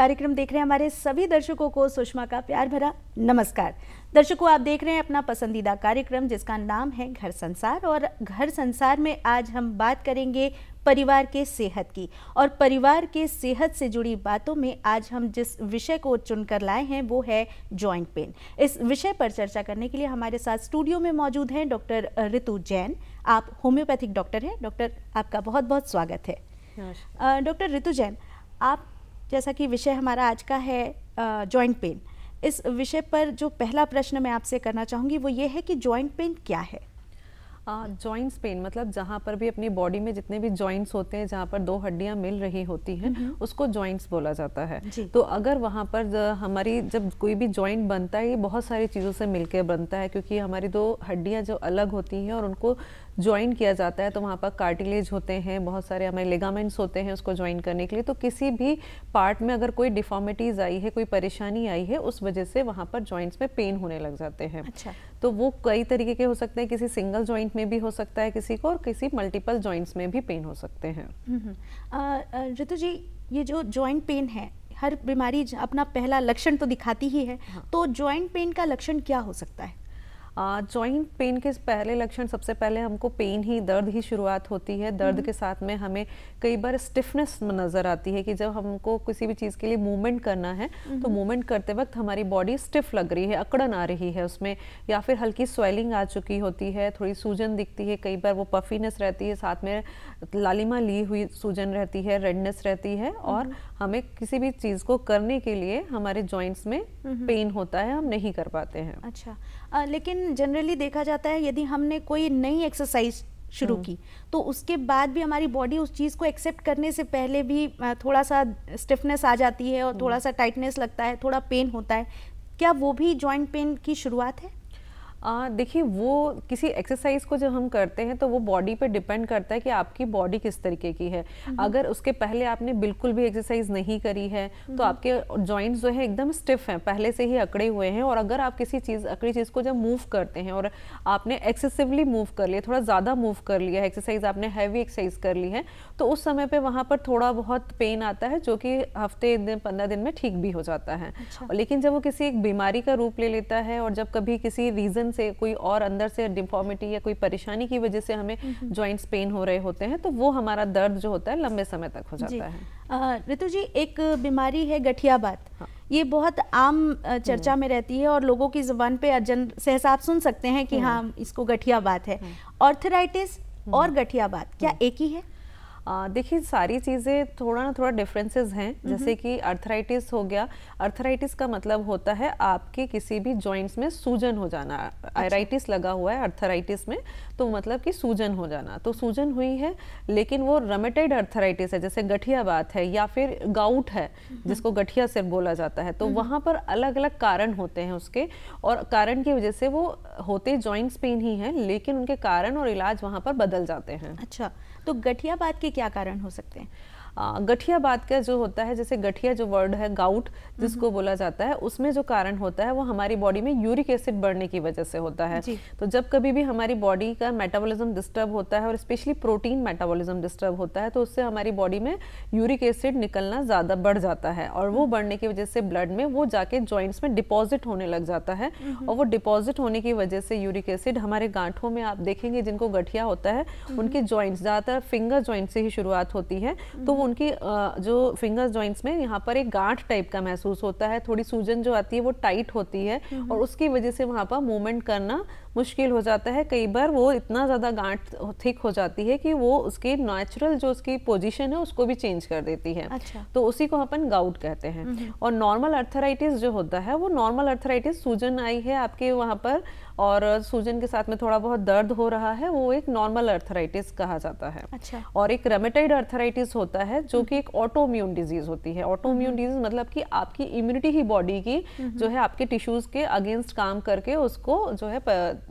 कार्यक्रम देख रहे हैं हमारे सभी दर्शकों को सुषमा का प्यार भरा नमस्कार दर्शकों आप देख रहे हैं अपना पसंदीदा कार्यक्रम जिसका नाम है घर संसार और घर संसार में आज हम बात करेंगे परिवार के सेहत की और परिवार के सेहत से जुड़ी बातों में आज हम जिस विषय को चुनकर लाए हैं वो है जॉइंट पेन इस विषय पर चर्चा करने के लिए हमारे साथ स्टूडियो में मौजूद हैं डॉक्टर ऋतु जैन आप होम्योपैथिक डॉक्टर हैं डॉक्टर आपका बहुत बहुत स्वागत है डॉक्टर ऋतु जैन आप जैसा कि विषय हमारा आज का है जॉइंट पेन इस विषय पर जो पहला प्रश्न मैं आपसे करना चाहूँगी वो ये है कि जॉइंट पेन क्या है जॉइंट्स uh, पेन मतलब जहाँ पर भी अपनी बॉडी में जितने भी जॉइंट्स होते हैं जहाँ पर दो हड्डियाँ मिल रही होती हैं उसको जॉइंट्स बोला जाता है तो अगर वहाँ पर हमारी जब कोई भी जॉइंट बनता है ये बहुत सारी चीज़ों से मिलकर बनता है क्योंकि हमारी दो हड्डियाँ जो अलग होती हैं और उनको ज्वाइन किया जाता है तो वहाँ पर कार्टिलेज होते हैं बहुत सारे हमारे लेगामेंट्स होते हैं उसको ज्वाइन करने के लिए तो किसी भी पार्ट में अगर कोई डिफॉर्मिटीज़ आई है कोई परेशानी आई है उस वजह से वहाँ पर ज्वाइंट्स में पेन होने लग जाते हैं अच्छा तो वो कई तरीके के हो सकते हैं किसी सिंगल ज्वाइंट में भी हो सकता है किसी को और किसी मल्टीपल ज्वाइंट्स में भी पेन हो सकते हैं ऋतु जी ये जो ज्वाइंट पेन है हर बीमारी अपना पहला लक्षण तो दिखाती ही है हाँ। तो ज्वाइंट पेन का लक्षण क्या हो सकता है जॉइंट पेन के पहले लक्षण सबसे पहले हमको पेन ही दर्द ही शुरुआत होती है दर्द हम्म। के साथ में हमें कई बार स्टिफनेस नज़र आती है कि जब हमको किसी भी चीज़ के लिए मूवमेंट करना है तो मूवमेंट हम्म। करते वक्त हमारी बॉडी स्टिफ लग रही है अकड़न आ रही है उसमें या फिर हल्की स्वेलिंग आ चुकी होती है थोड़ी सूजन दिखती है कई बार वो पफीनेस रहती है साथ में लालिमा ली हुई सूजन रहती है रेडनेस रहती है और हम्म। हमें किसी भी चीज़ को करने के लिए हमारे जॉइंट्स में पेन होता है हम नहीं कर पाते हैं अच्छा लेकिन जनरली देखा जाता है यदि हमने कोई नई एक्सरसाइज शुरू हम्म। की तो उसके बाद भी हमारी बॉडी उस चीज़ को एक्सेप्ट करने से पहले भी थोड़ा सा स्टिफनेस आ जाती है और थोड़ा सा टाइटनेस लगता है थोड़ा पेन होता है क्या वो भी जॉइंट पेन की शुरुआत है देखिए वो किसी एक्सरसाइज को जब हम करते हैं तो वो बॉडी पे डिपेंड करता है कि आपकी बॉडी किस तरीके की है हम्म। अगर उसके पहले आपने बिल्कुल भी एक्सरसाइज नहीं करी है तो हम्म। आपके जॉइंट्स जो है एकदम स्टिफ हैं पहले से ही अकड़े हुए हैं और अगर आप किसी चीज़ अकड़ी चीज़ को जब मूव करते हैं और आपने एक्सेसिवली मूव कर लिया थोड़ा ज़्यादा मूव कर लिया एक्सरसाइज आपने हैवी एक्सरसाइज कर ली है तो उस समय पर वहाँ पर थोड़ा बहुत पेन आता है जो कि हफ्ते दिन पंद्रह दिन में ठीक भी हो जाता है अच्छा। लेकिन जब वो किसी एक बीमारी का रूप ले लेता है और जब कभी किसी रीज़न रीज़न से कोई और अंदर से डिफॉर्मिटी या कोई परेशानी की वजह से हमें जॉइंट्स हम्म, पेन हम्म। हो रहे होते हैं तो वो हमारा दर्द जो होता है लंबे समय तक हो जाता है ऋतु जी एक बीमारी है गठिया बात हाँ। ये बहुत आम चर्चा हम्म। में रहती है और लोगों की जुबान पे जन सहसा आप सुन सकते हैं कि हाँ इसको गठिया बात है ऑर्थराइटिस और गठिया बात क्या एक ही है देखिए सारी चीज़ें थोड़ा ना थोड़ा डिफरेंसेस हैं जैसे कि अर्थराइटिस हो गया अर्थराइटिस का मतलब होता है आपके किसी भी जॉइंट्स में सूजन हो जाना अच्छा। आयराइटिस लगा हुआ है अर्थराइटिस में तो मतलब कि सूजन हो जाना तो सूजन हुई है लेकिन वो रमेटेड अर्थराइटिस है जैसे गठिया बात है या फिर गाउट है जिसको गठिया सिर बोला जाता है तो हम्म। वहाँ पर अलग अलग कारण होते हैं उसके और कारण की वजह से वो होते जॉइंट्स पेन ही हैं लेकिन उनके कारण और इलाज वहाँ पर बदल जाते हैं अच्छा तो गठिया बात के क्या कारण हो सकते हैं गठिया बात का जो होता है जैसे गठिया जो वर्ड है गाउट जिसको हम्म। बोला जाता है उसमें जो कारण होता है वो हमारी बॉडी में यूरिक एसिड बढ़ने की वजह से होता है तो जब कभी भी हमारी बॉडी का मेटाबॉलिज्म डिस्टर्ब होता है और स्पेशली प्रोटीन मेटाबॉलिज्म डिस्टर्ब होता है तो उससे हमारी बॉडी में यूरिक एसिड निकलना ज़्यादा बढ़ जाता है और वो हम्म। बढ़ने की वजह से ब्लड में वो जाके जॉइंट्स में डिपॉजिट होने लग जाता है हम्म। और वो डिपॉजिट होने की वजह से यूरिक एसिड हमारे गांठों में आप देखेंगे जिनको गठिया होता है उनके जॉइंट्स ज़्यादातर फिंगर ज्वाइंट से ही शुरुआत होती है तो वो उनकी जो फिंगर्स जॉइंट्स में यहाँ पर एक गांठ टाइप का महसूस होता है थोड़ी सूजन जो आती है वो टाइट होती है हम्म। और उसकी वजह से वहाँ पर मूवमेंट करना मुश्किल हो जाता है कई बार वो इतना ज़्यादा गांठ थिक हो जाती है कि वो उसकी नेचुरल जो उसकी पोजीशन है उसको भी चेंज कर देती है अच्छा। तो उसी को अपन गाउट कहते हैं हम्म, हम्म। और नॉर्मल अर्थराइटिस जो होता है वो नॉर्मल अर्थराइटिस सूजन आई है आपके वहाँ पर और सूजन के साथ में थोड़ा बहुत दर्द हो रहा है वो एक नॉर्मल अर्थराइटिस कहा जाता है अच्छा। और एक रेमेटाइड अर्थराइटिस होता है जो कि एक ऑटोम्यून डिजीज होती है ऑटोम्यून हम्म। डिजीज मतलब कि आपकी इम्यूनिटी ही बॉडी की जो है आपके टिश्यूज के अगेंस्ट काम करके उसको जो है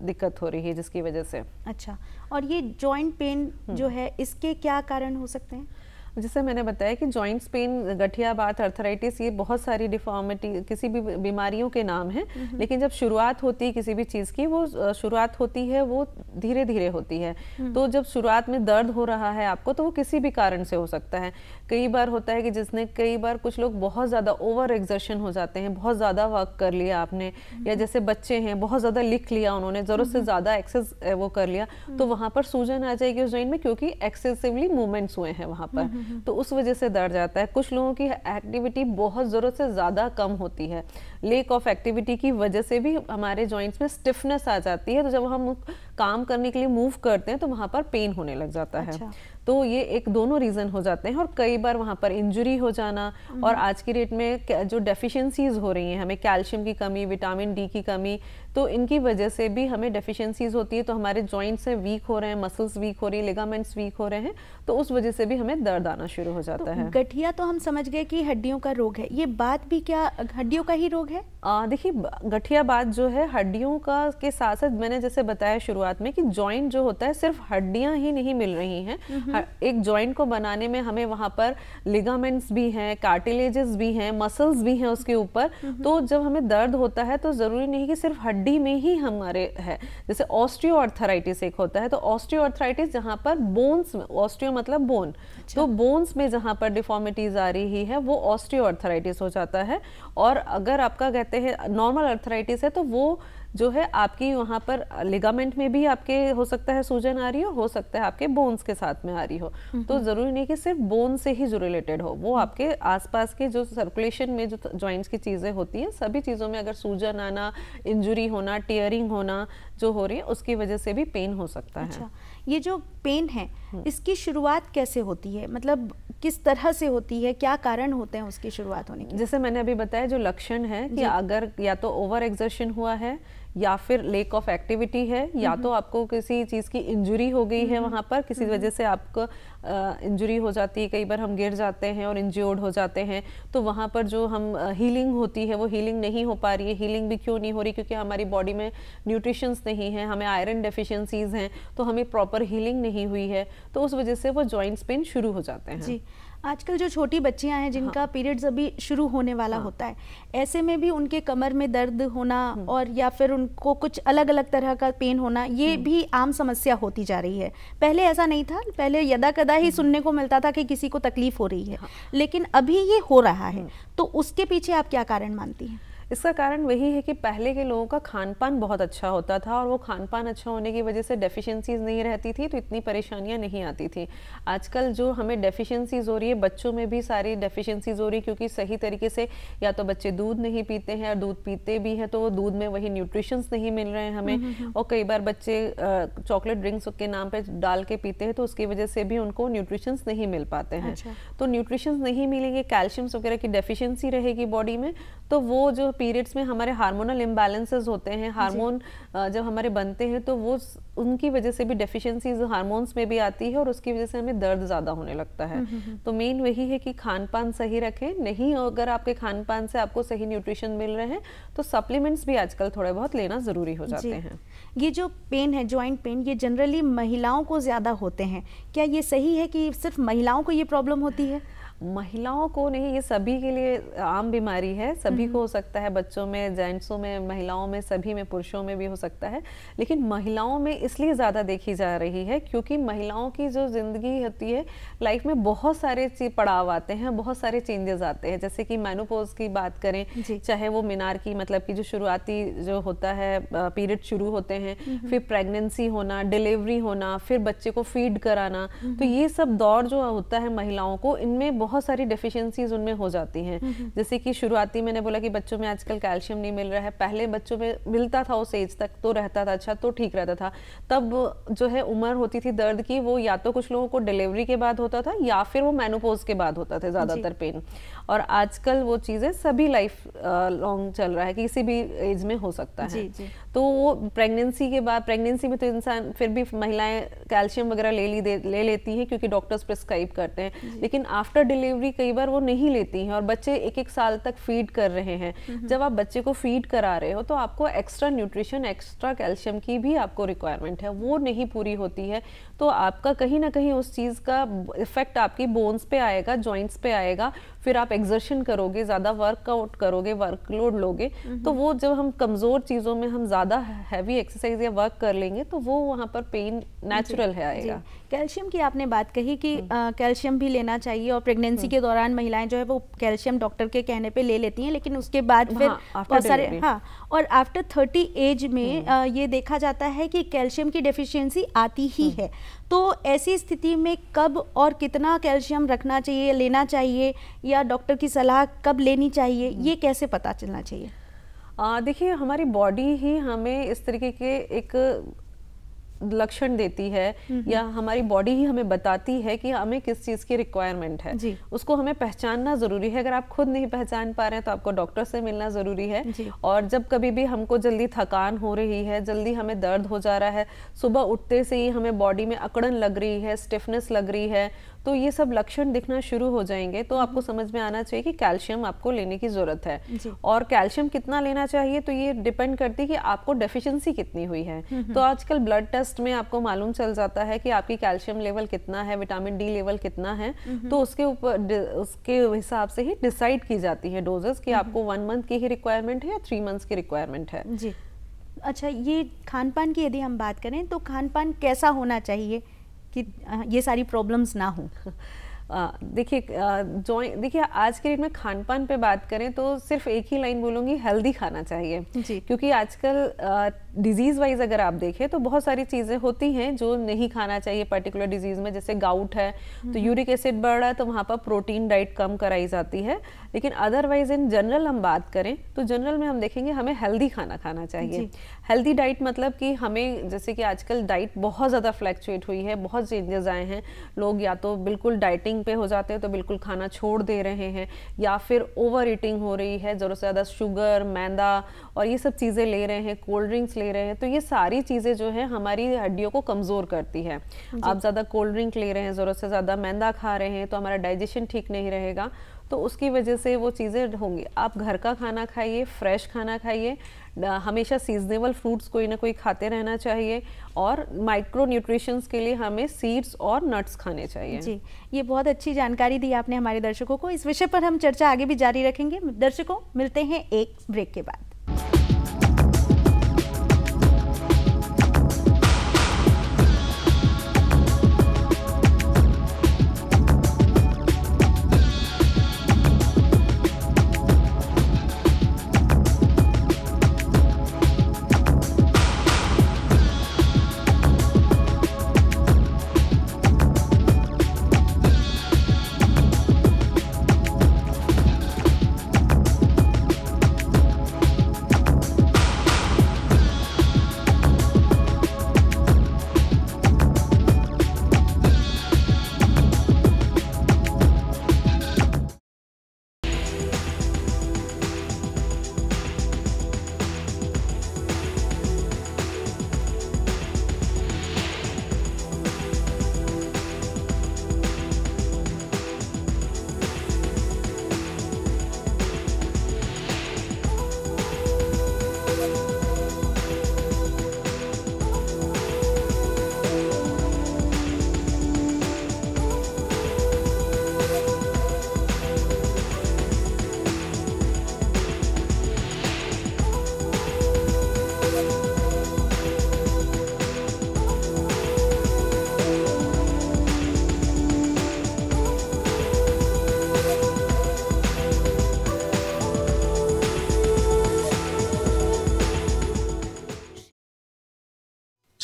दिक्कत हो रही है जिसकी वजह से अच्छा और ये जॉइंट पेन हम्म। जो है इसके क्या कारण हो सकते हैं जैसे मैंने बताया कि जॉइंट्स पेन गठिया बात अर्थराइटिस ये बहुत सारी डिफॉर्मिटी किसी भी बीमारियों के नाम हैं हम्म। लेकिन जब शुरुआत होती है किसी भी चीज़ की वो शुरुआत होती है वो धीरे धीरे होती है हम्म। तो जब शुरुआत में दर्द हो रहा है आपको तो वो किसी भी कारण से हो सकता है कई बार होता है कि जिसने कई बार कुछ लोग बहुत ज़्यादा ओवर एग्जर्शन हो जाते हैं बहुत ज़्यादा वर्क कर लिया आपने हम्म। या जैसे बच्चे हैं बहुत ज़्यादा लिख लिया उन्होंने ज़रूरत से ज़्यादा एक्सेस वो कर लिया तो वहाँ पर सूजन आ जाएगी उस जॉइंट में क्योंकि एक्सेसिवली मूवमेंट्स हुए हैं वहाँ पर तो उस वजह से दर्द आता है कुछ लोगों की एक्टिविटी बहुत ज़रूरत से ज़्यादा कम होती है लेक ऑफ एक्टिविटी की वजह से भी हमारे जॉइंट्स में स्टिफनेस आ जाती है तो जब हम काम करने के लिए मूव करते हैं तो वहाँ पर पेन होने लग जाता है अच्छा। तो ये एक दोनों रीज़न हो जाते हैं और कई बार वहाँ पर इंजरी हो जाना हम्म। और आज की डेट में जो डेफिशिएंसीज हो रही हैं हमें कैल्शियम की कमी विटामिन डी की कमी तो इनकी वजह से भी हमें डेफिशिएंसीज होती है तो हमारे जॉइंट्स हैं वीक हो रहे हैं मसल्स वीक हो रही है लिगामेंट्स वीक हो रहे हैं तो उस वजह से भी हमें दर्द आना शुरू हो जाता तो है गठिया तो हम समझ गए कि हड्डियों का रोग है ये बात भी क्या हड्डियों का ही रोग लोग है देखिए गठिया बात जो है हड्डियों का के साथ साथ मैंने जैसे बताया शुरुआत में कि जॉइंट जो होता है सिर्फ हड्डियां ही नहीं मिल रही हैं एक जॉइंट को बनाने में हमें वहां पर लिगामेंट्स भी हैं कार्टिलेजेस भी हैं मसल्स भी हैं उसके ऊपर तो जब हमें दर्द होता है तो ज़रूरी नहीं कि सिर्फ हड्डी में ही हमारे है जैसे ऑस्ट्रियो एक होता है तो ऑस्ट्रियो जहाँ पर बोन्स में ऑस्ट्रियो मतलब बोन अच्छा। तो बोन्स में जहाँ पर डिफॉर्मिटीज आ रही है वो ऑस्ट्रियो हो जाता है और अगर आपका कहते हैं नॉर्मल अर्थराइटिस है तो वो जो है आपकी वहाँ पर लिगामेंट में भी आपके हो सकता है सूजन आ रही हो हो सकता है आपके बोन्स के साथ में आ रही हो हम्म, तो हम्म। ज़रूरी नहीं कि सिर्फ बोन से ही जो रिलेटेड हो वो आपके आसपास के जो सर्कुलेशन में जो ज्वाइंट्स की चीज़ें होती हैं सभी चीज़ों में अगर सूजन आना इंजरी होना टियरिंग होना जो हो रही है उसकी वजह से भी पेन हो सकता अच्छा, है ये जो पेन है हम्म। इसकी शुरुआत कैसे होती है मतलब किस तरह से होती है क्या कारण होते हैं उसकी शुरुआत होने की जैसे मैंने अभी बताया जो लक्षण है कि अगर या तो ओवर एग्जर्शन हुआ है या फिर लेक ऑफ एक्टिविटी है या हम्म। तो आपको किसी चीज़ की इंजरी हो गई है हम्म। वहाँ पर किसी हम्म। वजह से आपको इंजरी हो जाती है कई बार हम गिर जाते हैं और इंज्योर्ड हो जाते हैं तो वहाँ पर जो हम हीलिंग होती है वो हीलिंग नहीं हो पा रही है हीलिंग भी क्यों नहीं हो रही क्योंकि हमारी बॉडी में न्यूट्रिशंस नहीं है हमें आयरन डेफिशंसीज हैं तो हमें प्रॉपर हीलिंग नहीं हुई है तो उस वजह से वो जॉइंट्स पेन शुरू हो जाते हैं जी आजकल जो छोटी बच्चियां हैं जिनका हाँ। पीरियड्स अभी शुरू होने वाला हाँ। होता है ऐसे में भी उनके कमर में दर्द होना हाँ। और या फिर उनको कुछ अलग अलग तरह का पेन होना ये हाँ। भी आम समस्या होती जा रही है पहले ऐसा नहीं था पहले यदा कदा ही हाँ। सुनने को मिलता था कि किसी को तकलीफ हो रही है लेकिन अभी ये हो रहा है तो उसके पीछे आप क्या कारण मानती हैं इसका कारण वही है कि पहले के लोगों का खान पान बहुत अच्छा होता था और वो खान पान अच्छा होने की वजह से डेफिशिएंसीज नहीं रहती थी तो इतनी परेशानियाँ नहीं आती थी आजकल जो हमें डेफिशिएंसीज हो रही है बच्चों में भी सारी डेफिशिएंसीज हो रही क्योंकि सही तरीके से या तो बच्चे दूध नहीं पीते हैं और दूध पीते भी हैं तो वो दूध में वही न्यूट्रिशंस नहीं मिल रहे हैं हमें हम्म, हम्म, हम्म। और कई बार बच्चे चॉकलेट ड्रिंक्स के नाम पर डाल के पीते हैं तो उसकी वजह से भी उनको न्यूट्रिशंस नहीं मिल पाते हैं अच्छा। तो न्यूट्रिशंस नहीं मिलेंगे कैल्शियम्स वगैरह की डेफिशिएंसी रहेगी बॉडी में तो वो जो पीरियड्स में हमारे हार्मोनल इम्बेलेंसेज होते हैं हार्मोन जब हमारे बनते हैं तो वो उनकी वजह से भी डेफिशिएंसीज हार्मोन्स में भी आती है और उसकी वजह से हमें दर्द ज़्यादा होने लगता है हम्म, हम्म, हम्म। तो मेन वही है कि खान पान सही रखें नहीं अगर आपके खान पान से आपको सही न्यूट्रिशन मिल रहे हैं तो सप्लीमेंट्स भी आजकल थोड़े बहुत लेना ज़रूरी हो जाते हैं ये जो पेन है ज्वाइंट पेन ये जनरली महिलाओं को ज़्यादा होते हैं क्या ये सही है कि सिर्फ महिलाओं को ये प्रॉब्लम होती है महिलाओं को नहीं ये सभी के लिए आम बीमारी है सभी हम्म। को हो सकता है बच्चों में जेंट्सों में महिलाओं में सभी में पुरुषों में भी हो सकता है लेकिन महिलाओं में इसलिए ज़्यादा देखी जा रही है क्योंकि महिलाओं की जो ज़िंदगी होती है लाइफ में बहुत सारे पड़ाव आते हैं बहुत सारे चेंजेस आते हैं जैसे कि मैनोपोज की बात करें चाहे वो मीनार की मतलब की जो शुरुआती जो होता है पीरियड शुरू होते हैं हम्म। फिर प्रेगनेंसी होना डिलीवरी होना फिर बच्चे को फीड कराना हम्म। तो ये सब दौर जो होता है महिलाओं को इनमें बहुत सारी डेफिशिएंसीज उनमें हो जाती हैं हम्म, हम्म। जैसे कि शुरुआती मैंने बोला कि बच्चों में आजकल कैल्शियम नहीं मिल रहा है पहले बच्चों में मिलता था उस एज तक तो रहता था अच्छा तो ठीक रहता था तब जो है उम्र होती थी दर्द की वो या तो कुछ लोगों को डिलीवरी के बाद होता था या फिर वो मैनोपोज के बाद होता था ज़्यादातर पेन और आजकल वो चीज़ें सभी लाइफ लॉन्ग चल रहा है कि किसी भी एज में हो सकता है तो वो प्रेगनेंसी के बाद प्रेगनेंसी में तो इंसान फिर भी महिलाएं कैल्शियम वगैरह ले ली ले लेती हैं क्योंकि डॉक्टर्स प्रिस्क्राइब करते हैं लेकिन आफ्टर डिलीवरी डिलीवरी कई बार वो नहीं लेती हैं और बच्चे एक एक साल तक फीड कर रहे हैं हम्म। जब आप बच्चे को फीड करा रहे हो तो आपको एक्स्ट्रा न्यूट्रिशन एक्स्ट्रा कैल्शियम की भी आपको रिक्वायरमेंट है वो नहीं पूरी होती है तो आपका कहीं ना कहीं उस चीज़ का इफेक्ट आपकी बोन्स पे आएगा जॉइंट्स पे आएगा फिर आप एक्सर्शन करोगे ज़्यादा वर्कआउट करोगे वर्कलोड लोगे हम्म। तो वो जब हम कमज़ोर चीज़ों में हम ज़्यादा हैवी एक्सरसाइज या वर्क कर लेंगे तो वो वहाँ पर पेन नेचुरल है आएगा कैल्शियम की आपने बात कही कि हम्म। कैल्शियम भी लेना चाहिए और प्रेगनेंसी हम्म। के दौरान महिलाएं जो है वो कैल्शियम डॉक्टर के कहने पे ले लेती हैं लेकिन उसके बाद हाँ, फिर बहुत सारे हाँ और आफ्टर थर्टी एज में ये देखा जाता है कि कैल्शियम की डेफिशिएंसी आती ही है तो ऐसी स्थिति में कब और कितना कैल्शियम रखना चाहिए लेना चाहिए या डॉक्टर की सलाह कब लेनी चाहिए हम्म। ये कैसे पता चलना चाहिए देखिए हमारी बॉडी ही हमें इस तरीके के एक लक्षण देती है या हमारी बॉडी ही हमें बताती है कि हमें किस चीज़ की रिक्वायरमेंट है उसको हमें पहचानना ज़रूरी है अगर आप खुद नहीं पहचान पा रहे हैं तो आपको डॉक्टर से मिलना ज़रूरी है और जब कभी भी हमको जल्दी थकान हो रही है जल्दी हमें दर्द हो जा रहा है सुबह उठते से ही हमें बॉडी में अकड़न लग रही है स्टिफनेस लग रही है तो ये सब लक्षण दिखना शुरू हो जाएंगे तो आपको हम्म। समझ में आना चाहिए कि कैल्शियम आपको लेने की ज़रूरत है और कैल्शियम कितना लेना चाहिए तो ये डिपेंड करती है कि आपको डेफिशिएंसी कितनी हुई है हम्म, हम्म। तो आजकल ब्लड टेस्ट में आपको मालूम चल जाता है कि आपकी कैल्शियम लेवल कितना है विटामिन डी लेवल कितना है तो उसके ऊपर उसके हिसाब से ही डिसाइड की जाती है डोजेस की आपको वन मंथ की ही रिक्वायरमेंट है या थ्री मंथ की रिक्वायरमेंट है जी अच्छा ये खान पान की यदि हम बात करें तो खान पान कैसा होना चाहिए कि ये सारी प्रॉब्लम्स ना हो देखिए जॉइंट देखिए आज के डेट में खान पान पे बात करें तो सिर्फ एक ही लाइन बोलूँगी हेल्दी खाना चाहिए जी क्योंकि आजकल डिजीज़ वाइज अगर आप देखें तो बहुत सारी चीज़ें होती हैं जो नहीं खाना चाहिए पर्टिकुलर डिजीज़ में जैसे गाउट है तो यूरिक एसिड बढ़ रहा है तो वहां पर प्रोटीन डाइट कम कराई जाती है लेकिन अदरवाइज इन जनरल हम बात करें तो जनरल में हम देखेंगे हमें हेल्दी खाना खाना चाहिए हेल्दी डाइट मतलब कि हमें जैसे कि आजकल डाइट बहुत ज़्यादा फ्लैक्चुएट हुई है बहुत चेंजेस आए हैं लोग या तो बिल्कुल डाइटिंग पे हो जाते हैं तो बिल्कुल खाना छोड़ दे रहे हैं या फिर ओवर ईटिंग हो रही है ज़रूरत से ज़्यादा शुगर मैदा और ये सब चीज़ें ले रहे हैं कोल्ड ड्रिंक्स ले ले रहे हैं तो ये सारी चीज़ें जो है हमारी हड्डियों को कमज़ोर करती है आप ज़्यादा कोल्ड ड्रिंक ले रहे हैं ज़रूरत से ज़्यादा मैदा खा रहे हैं तो हमारा डाइजेशन ठीक नहीं रहेगा तो उसकी वजह से वो चीज़ें होंगी आप घर का खाना खाइए फ्रेश खाना खाइए हमेशा सीजनेबल फ्रूट्स कोई ना कोई खाते रहना चाहिए और माइक्रो न्यूट्रिशंस के लिए हमें सीड्स और नट्स खाने चाहिए जी ये बहुत अच्छी जानकारी दी आपने हमारे दर्शकों को इस विषय पर हम चर्चा आगे भी जारी रखेंगे दर्शकों मिलते हैं एक ब्रेक के बाद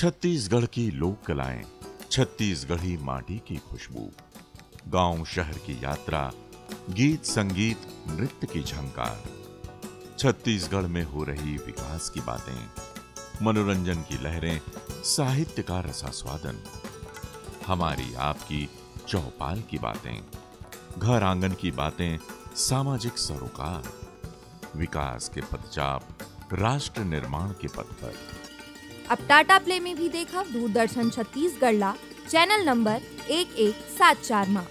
छत्तीसगढ़ की लोक कलाएं छत्तीसगढ़ी माटी की खुशबू गांव शहर की यात्रा गीत संगीत नृत्य की झंकार छत्तीसगढ़ में हो रही विकास की बातें मनोरंजन की लहरें साहित्य का रसास्वादन हमारी आपकी चौपाल की बातें घर आंगन की बातें सामाजिक सरोकार विकास के पदचाप राष्ट्र निर्माण के पथ पर अब टाटा प्ले में भी देखा दूरदर्शन छत्तीसगढ़ ला चैनल नंबर एक एक सात चार माँ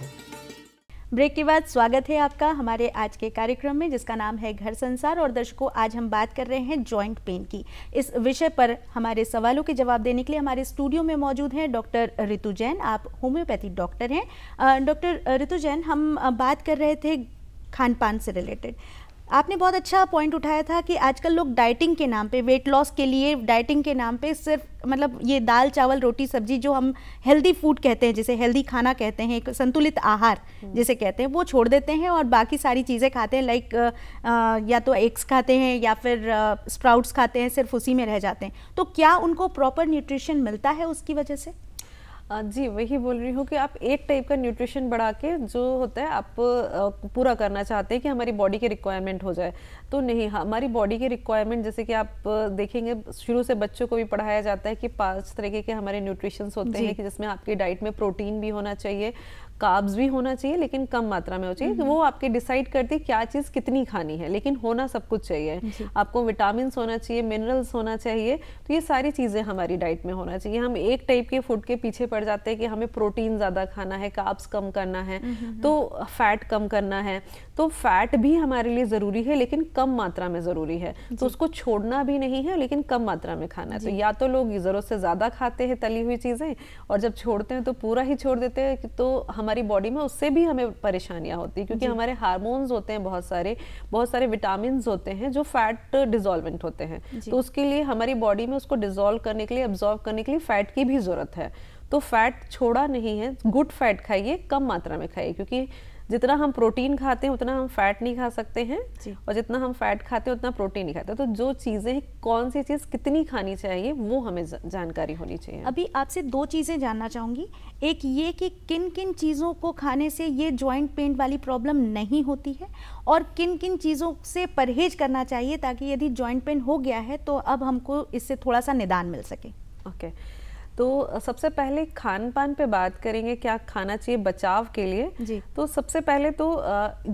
ब्रेक के बाद स्वागत है आपका हमारे आज के कार्यक्रम में जिसका नाम है घर संसार और दर्शकों आज हम बात कर रहे हैं जॉइंट पेन की इस विषय पर हमारे सवालों के जवाब देने के लिए हमारे स्टूडियो में मौजूद हैं डॉक्टर ऋतु जैन आप होम्योपैथी डॉक्टर हैं डॉक्टर ऋतु जैन हम बात कर रहे थे खान पान से रिलेटेड आपने बहुत अच्छा पॉइंट उठाया था कि आजकल लोग डाइटिंग के नाम पे वेट लॉस के लिए डाइटिंग के नाम पे सिर्फ मतलब ये दाल चावल रोटी सब्जी जो हम हेल्दी फूड कहते हैं जैसे हेल्दी खाना कहते हैं एक संतुलित आहार हम्म। जिसे कहते हैं वो छोड़ देते हैं और बाकी सारी चीज़ें खाते हैं लाइक या तो एग्स खाते हैं या फिर स्प्राउट्स खाते हैं सिर्फ उसी में रह जाते हैं तो क्या उनको प्रॉपर न्यूट्रिशन मिलता है उसकी वजह से जी वही बोल रही हूँ कि आप एक टाइप का न्यूट्रिशन बढ़ा के जो होता है आप पूरा करना चाहते हैं कि हमारी बॉडी के रिक्वायरमेंट हो जाए तो नहीं हाँ, हमारी बॉडी के रिक्वायरमेंट जैसे कि आप देखेंगे शुरू से बच्चों को भी पढ़ाया जाता है कि पाँच तरीके के हमारे न्यूट्रिशंस होते हैं कि जिसमें आपकी डाइट में प्रोटीन भी होना चाहिए काब्स भी होना चाहिए लेकिन कम मात्रा में हो चाहिए तो हम्म। वो आपके डिसाइड करती है क्या चीज़ कितनी खानी है लेकिन होना सब कुछ चाहिए आपको विटामिन होना चाहिए मिनरल्स होना चाहिए तो ये सारी चीज़ें हमारी डाइट में होना चाहिए हम एक टाइप के फूड के पीछे पड़ जाते हैं कि हमें प्रोटीन ज़्यादा खाना है काब्स हम्म, हम्म, तो कम करना है तो फैट कम करना है तो फैट भी हमारे लिए ज़रूरी है लेकिन कम मात्रा में ज़रूरी है तो उसको छोड़ना भी नहीं है लेकिन कम मात्रा में खाना है तो या तो लोग ज़रूरत से ज़्यादा खाते हैं तली हुई चीज़ें और जब छोड़ते हैं तो पूरा ही छोड़ देते हैं तो हम हमारी बॉडी में उससे भी हमें परेशानियाँ होती है क्योंकि हमारे हारमोन्स होते हैं बहुत सारे बहुत सारे विटामिन होते हैं जो फैट डिजोल्वेंट होते हैं तो उसके लिए हमारी बॉडी में उसको डिजोल्व करने के लिए अब्जॉर्व करने के लिए फैट की भी ज़रूरत है तो फैट छोड़ा नहीं है गुड फैट खाइए कम मात्रा में खाइए क्योंकि जितना हम प्रोटीन खाते हैं उतना हम फैट नहीं खा सकते हैं और जितना हम फैट खाते हैं उतना प्रोटीन नहीं खाते तो जो चीज़ें कौन सी चीज़ कितनी खानी चाहिए वो हमें जानकारी होनी चाहिए अभी आपसे दो चीज़ें जानना चाहूंगी एक ये कि किन किन चीज़ों को खाने से ये ज्वाइंट पेन वाली प्रॉब्लम नहीं होती है और किन किन चीज़ों से परहेज करना चाहिए ताकि यदि ज्वाइंट पेन हो गया है तो अब हमको इससे थोड़ा सा निदान मिल सके ओके okay. तो सबसे पहले खान पान पे बात करेंगे क्या खाना चाहिए बचाव के लिए जी तो सबसे पहले तो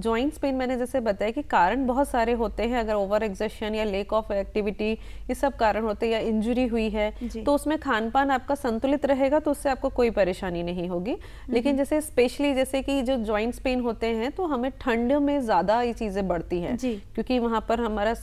जॉइंट्स पेन मैंने जैसे बताया कि कारण बहुत सारे होते हैं अगर ओवर एग्जेशन या लेक ऑफ एक्टिविटी ये सब कारण होते हैं या इंजरी हुई है तो उसमें खान पान आपका संतुलित रहेगा तो उससे आपको कोई परेशानी नहीं होगी हम्म। लेकिन जैसे स्पेशली जैसे कि जो ज्वाइंट्स पेन होते हैं तो हमें ठंड में ज़्यादा ये चीज़ें बढ़ती है क्योंकि वहां पर हमारा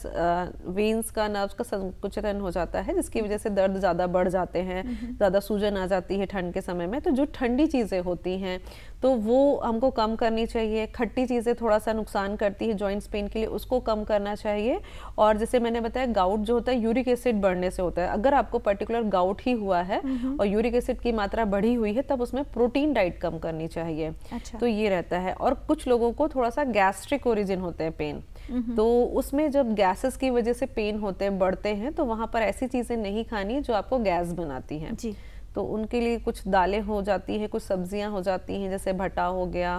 वेन्स का नर्व का संकुचन हो जाता है जिसकी वजह से दर्द ज़्यादा बढ़ जाते हैं हम्म। ज़्यादा सूजन आ जाती है ठंड के समय में तो जो ठंडी चीज़ें होती हैं तो वो हमको कम करनी चाहिए खट्टी चीज़ें थोड़ा सा नुकसान करती है जॉइंट्स पेन के लिए उसको कम करना चाहिए और जैसे मैंने बताया गाउट जो होता है यूरिक एसिड बढ़ने से होता है अगर आपको पर्टिकुलर गाउट ही हुआ है और यूरिक एसिड की मात्रा बढ़ी हुई है तब उसमें प्रोटीन डाइट कम करनी चाहिए अच्छा। तो ये रहता है और कुछ लोगों को थोड़ा सा गैस्ट्रिक ओरिजिन होते हैं पेन तो उसमें जब गैसेस की वजह से पेन होते हैं बढ़ते हैं तो वहाँ पर ऐसी चीज़ें नहीं खानी जो आपको गैस बनाती हैं जी तो उनके लिए कुछ दालें हो जाती हैं कुछ सब्जियां हो जाती हैं जैसे भटा हो गया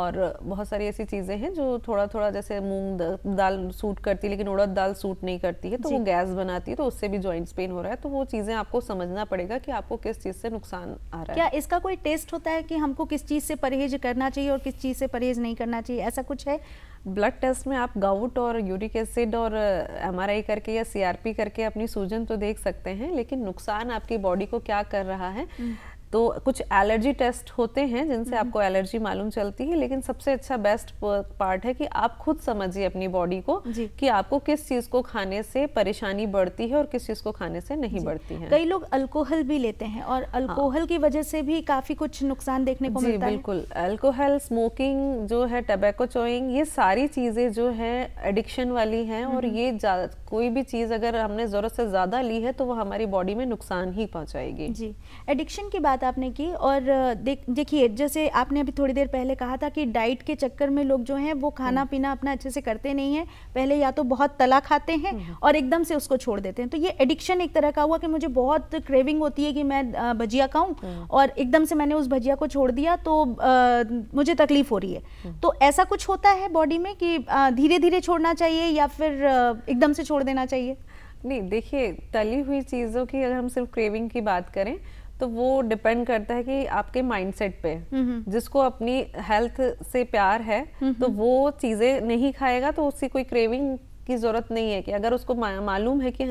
और बहुत सारी ऐसी चीज़ें हैं जो थोड़ा थोड़ा जैसे मूंग दाल सूट करती है लेकिन उड़द दाल सूट नहीं करती है तो वो गैस बनाती है तो उससे भी जॉइंट्स पेन हो रहा है तो वो चीज़ें आपको समझना पड़ेगा कि आपको किस चीज़ से नुकसान आ रहा है क्या इसका कोई टेस्ट होता है कि हमको किस चीज़ से परहेज करना चाहिए और किस चीज़ से परहेज नहीं करना चाहिए ऐसा कुछ है ब्लड टेस्ट में आप गाउट और यूरिक एसिड और एमआरआई करके या सीआरपी करके अपनी सूजन तो देख सकते हैं लेकिन नुकसान आपकी बॉडी को क्या कर रहा है हम्म। तो कुछ एलर्जी टेस्ट होते हैं जिनसे हम्म। आपको एलर्जी मालूम चलती है लेकिन सबसे अच्छा बेस्ट पार्ट है कि आप खुद समझिए अपनी बॉडी को कि आपको किस चीज़ को खाने से परेशानी बढ़ती है और किस चीज़ को खाने से नहीं बढ़ती है कई लोग अल्कोहल भी लेते हैं और अल्कोहल हाँ। की वजह से भी काफ़ी कुछ नुकसान देखने को मिलता है बिल्कुल अल्कोहल स्मोकिंग जो है टबैको चोइंग ये सारी चीज़ें जो है एडिक्शन वाली है और हम्म। ये कोई भी चीज़ अगर हमने ज़रूरत से ज़्यादा ली है तो वो हमारी बॉडी में नुकसान ही पहुंचाएगी जी एडिक्शन की बात आपने की और देखिए जैसे आपने अभी थोड़ी देर पहले कहा था कि डाइट के चक्कर में लोग जो हैं वो खाना हम्म। पीना अपना अच्छे से करते नहीं हैं पहले या तो बहुत तला खाते हैं हम्म। और एकदम से उसको छोड़ देते हैं तो ये एडिक्शन एक तरह का हुआ कि मुझे बहुत क्रेविंग होती है कि मैं भजिया खाऊं हम्म। और एकदम से मैंने उस भजिया को छोड़ दिया तो मुझे तकलीफ हो रही है तो ऐसा कुछ होता है बॉडी में कि धीरे धीरे छोड़ना चाहिए या फिर एकदम से छोड़ छोड़ देना चाहिए नहीं देखिए तली हुई चीज़ों की अगर हम सिर्फ क्रेविंग की बात करें तो वो डिपेंड करता है कि आपके माइंडसेट पे हम्म, हम्म। जिसको अपनी हेल्थ से प्यार है हम्म, तो वो चीज़ें नहीं खाएगा तो उसकी कोई क्रेविंग की ज़रूरत नहीं है कि अगर उसको मालूम है कि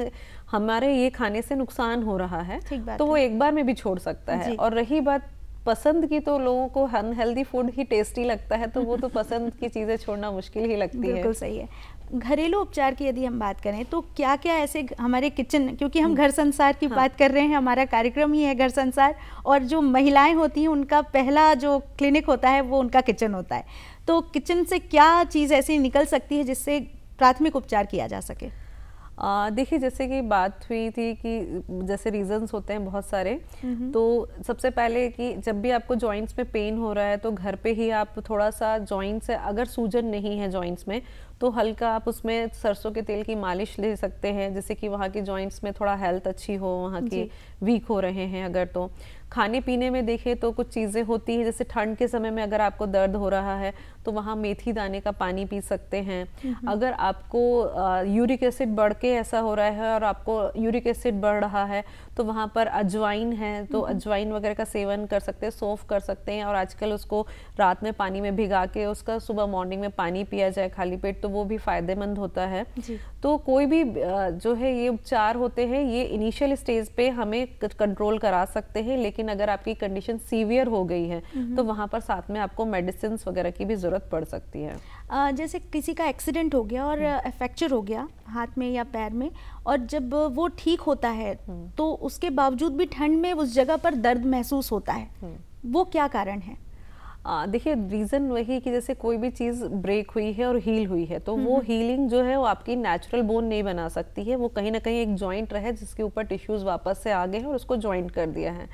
हमारे ये खाने से नुकसान हो रहा है तो वो एक बार में भी छोड़ सकता है और रही बात पसंद की तो लोगों को अनहेल्दी फूड ही टेस्टी लगता है तो वो तो पसंद की चीज़ें छोड़ना मुश्किल ही लगती है बिल्कुल सही है घरेलू उपचार की यदि हम बात करें तो क्या क्या ऐसे हमारे किचन क्योंकि हम हम्म। घर संसार की हाँ। बात कर रहे हैं हमारा कार्यक्रम ही है घर संसार और जो महिलाएं होती हैं उनका पहला जो क्लिनिक होता है वो उनका किचन होता है तो किचन से क्या चीज़ ऐसी निकल सकती है जिससे प्राथमिक उपचार किया जा सके देखिए जैसे कि बात हुई थी कि जैसे रीजंस होते हैं बहुत सारे तो सबसे पहले कि जब भी आपको जॉइंट्स में पेन हो रहा है तो घर पे ही आप थोड़ा सा जॉइंट्स से अगर सूजन नहीं है जॉइंट्स में तो हल्का आप उसमें सरसों के तेल की मालिश ले सकते हैं जैसे कि वहाँ की जॉइंट्स में थोड़ा हेल्थ अच्छी हो वहाँ की वीक हो रहे हैं अगर तो खाने पीने में देखें तो कुछ चीज़ें होती हैं जैसे ठंड के समय में अगर आपको दर्द हो रहा है तो वहाँ मेथी दाने का पानी पी सकते हैं अगर आपको यूरिक एसिड बढ़ के ऐसा हो रहा है और आपको यूरिक एसिड बढ़ रहा है तो वहाँ पर अजवाइन है तो हम्म। अजवाइन वगैरह का सेवन कर सकते हैं सोफ कर सकते हैं और आजकल उसको रात में पानी में भिगा के उसका सुबह मॉर्निंग में पानी पिया जाए खाली पेट तो वो भी फ़ायदेमंद होता है तो कोई भी जो है ये उपचार होते हैं ये इनिशियल स्टेज पे हमें कंट्रोल करा सकते हैं लेकिन अगर आपकी कंडीशन सीवियर हो गई है हम्म। तो वहाँ पर साथ में आपको मेडिसिन वगैरह की भी ज़रूरत पड़ सकती है जैसे किसी का एक्सीडेंट हो गया और हम्म। फ्रैक्चर हो गया हाथ में या पैर में और जब वो ठीक होता है हम्म। तो उसके बावजूद भी ठंड में उस जगह पर दर्द महसूस होता है हम्म। वो क्या कारण है देखिए रीज़न वही कि जैसे कोई भी चीज़ ब्रेक हुई है और हील हुई है तो वो हीलिंग जो है वो आपकी नेचुरल बोन नहीं बना सकती है वो कहीं ना कहीं एक जॉइंट रहे जिसके ऊपर टिश्यूज़ वापस से आ गए हैं और उसको जॉइंट कर दिया है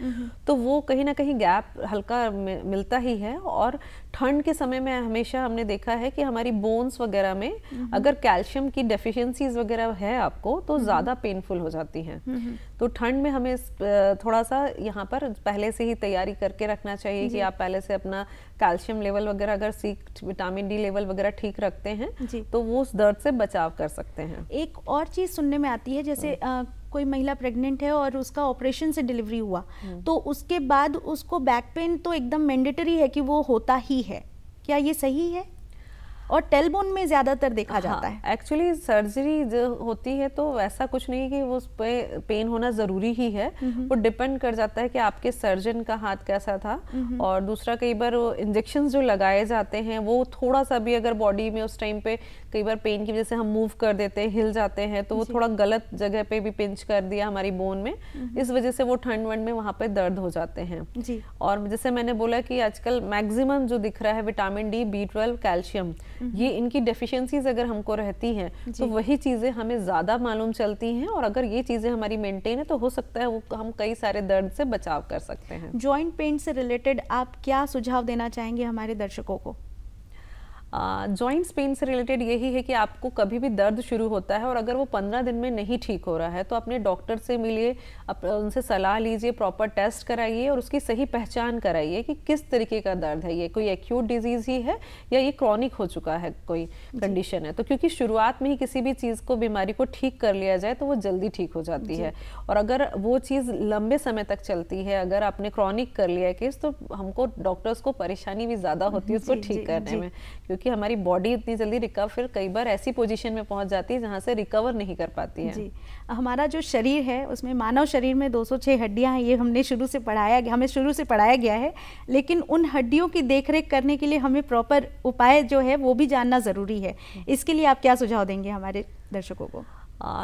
तो वो कहीं ना कहीं गैप हल्का मिलता ही है और ठंड के समय में हमेशा हमने देखा है कि हमारी बोन्स वगैरह में हम्म। अगर कैल्शियम की डेफिशिएंसीज वगैरह है आपको तो हम्म। ज़्यादा पेनफुल हो जाती हैं हम्म, तो ठंड में हमें थोड़ा सा यहाँ पर पहले से ही तैयारी करके रखना चाहिए कि आप पहले से अपना कैल्शियम लेवल वगैरह अगर सीख विटामिन डी लेवल वगैरह ठीक रखते हैं तो वो उस दर्द से बचाव कर सकते हैं एक और चीज़ सुनने में आती है जैसे कोई महिला प्रेग्नेंट है और उसका ऑपरेशन से डिलीवरी हुआ हम्म। तो उसके बाद उसको बैक पेन तो एकदम मैंडेटरी है कि वो होता ही है क्या ये सही है और टेलबोन में ज़्यादातर देखा हाँ, जाता है एक्चुअली सर्जरी जो होती है तो वैसा कुछ नहीं कि वो उस पर पेन होना ज़रूरी ही है वो डिपेंड कर जाता है कि आपके सर्जन का हाथ कैसा था और दूसरा कई बार इंजेक्शन जो लगाए जाते हैं वो थोड़ा सा भी अगर बॉडी में उस टाइम पे कई बार पेन की वजह से हम मूव कर देते हैं हिल जाते हैं तो वो थोड़ा गलत जगह पे भी पिंच कर दिया हमारी बोन में इस वजह से वो ठंड वंड में वहाँ पे दर्द हो जाते हैं और जैसे मैंने बोला कि आजकल मैक्सिमम जो दिख रहा है vitamin D B twelve calcium hmm. ये इनकी डेफिशिएंसीज अगर हमको रहती हैं तो वही चीज़ें हमें ज़्यादा मालूम चलती हैं और अगर ये चीज़ें हमारी मेंटेन है तो हो सकता है वो हम कई सारे दर्द से बचाव कर सकते हैं जॉइंट पेन से रिलेटेड आप क्या सुझाव देना चाहेंगे हमारे दर्शकों को जॉइंट्स पेन से रिलेटेड यही है कि आपको कभी भी दर्द शुरू होता है और अगर वो पंद्रह दिन में नहीं ठीक हो रहा है तो अपने डॉक्टर से मिलिए उनसे सलाह लीजिए प्रॉपर टेस्ट कराइए और उसकी सही पहचान कराइए कि किस तरीके का दर्द है ये कोई एक्यूट डिजीज़ ही है या ये क्रॉनिक हो चुका है कोई कंडीशन है तो क्योंकि शुरुआत में ही किसी भी चीज़ को बीमारी को ठीक कर लिया जाए तो वो जल्दी ठीक हो जाती है और अगर वो चीज़ लंबे समय तक चलती है अगर आपने क्रॉनिक कर लिया केस तो हमको डॉक्टर्स को परेशानी भी ज़्यादा होती है उसको ठीक करने में क्योंकि क्योंकि हमारी बॉडी इतनी जल्दी रिकवर फिर कई बार ऐसी पोजीशन में पहुंच जाती है जहां से रिकवर नहीं कर पाती है जी हमारा जो शरीर है उसमें मानव शरीर में 206 सौ छः हड्डियाँ हैं ये हमने शुरू से पढ़ाया गया हमें शुरू से पढ़ाया गया है लेकिन उन हड्डियों की देख करने के लिए हमें प्रॉपर उपाय जो है वो भी जानना ज़रूरी है इसके लिए आप क्या सुझाव देंगे हमारे दर्शकों को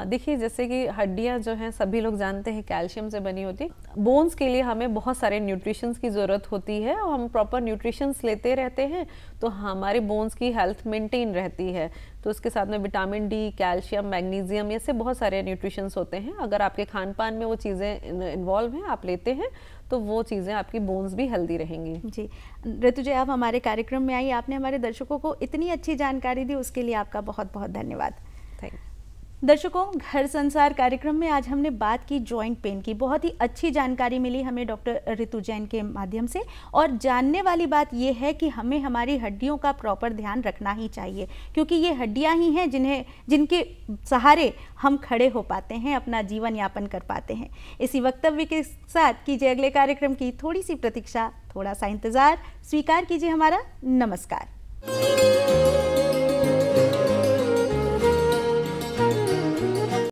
देखिए जैसे कि हड्डियाँ जो हैं सभी लोग जानते हैं कैल्शियम से बनी होती बोन्स के लिए हमें बहुत सारे न्यूट्रिशंस की ज़रूरत होती है और हम प्रॉपर न्यूट्रिशंस लेते रहते हैं तो हमारे बोन्स की हेल्थ मेंटेन रहती है तो उसके साथ में विटामिन डी कैल्शियम मैग्नीशियम ऐसे बहुत सारे न्यूट्रिशंस होते हैं अगर आपके खान पान में वो चीज़ें इन्वॉल्व हैं आप लेते हैं तो वो चीज़ें आपकी बोन्स भी हेल्दी रहेंगी जी ऋतु जी आप हमारे कार्यक्रम में आई आपने हमारे दर्शकों को इतनी अच्छी जानकारी दी उसके लिए आपका बहुत बहुत धन्यवाद दर्शकों घर संसार कार्यक्रम में आज हमने बात की जॉइंट पेन की बहुत ही अच्छी जानकारी मिली हमें डॉक्टर ऋतु जैन के माध्यम से और जानने वाली बात यह है कि हमें हमारी हड्डियों का प्रॉपर ध्यान रखना ही चाहिए क्योंकि ये हड्डियां ही हैं जिन्हें जिनके सहारे हम खड़े हो पाते हैं अपना जीवन यापन कर पाते हैं इसी वक्तव्य के साथ कीजिए अगले कार्यक्रम की थोड़ी सी प्रतीक्षा थोड़ा सा इंतज़ार स्वीकार कीजिए हमारा नमस्कार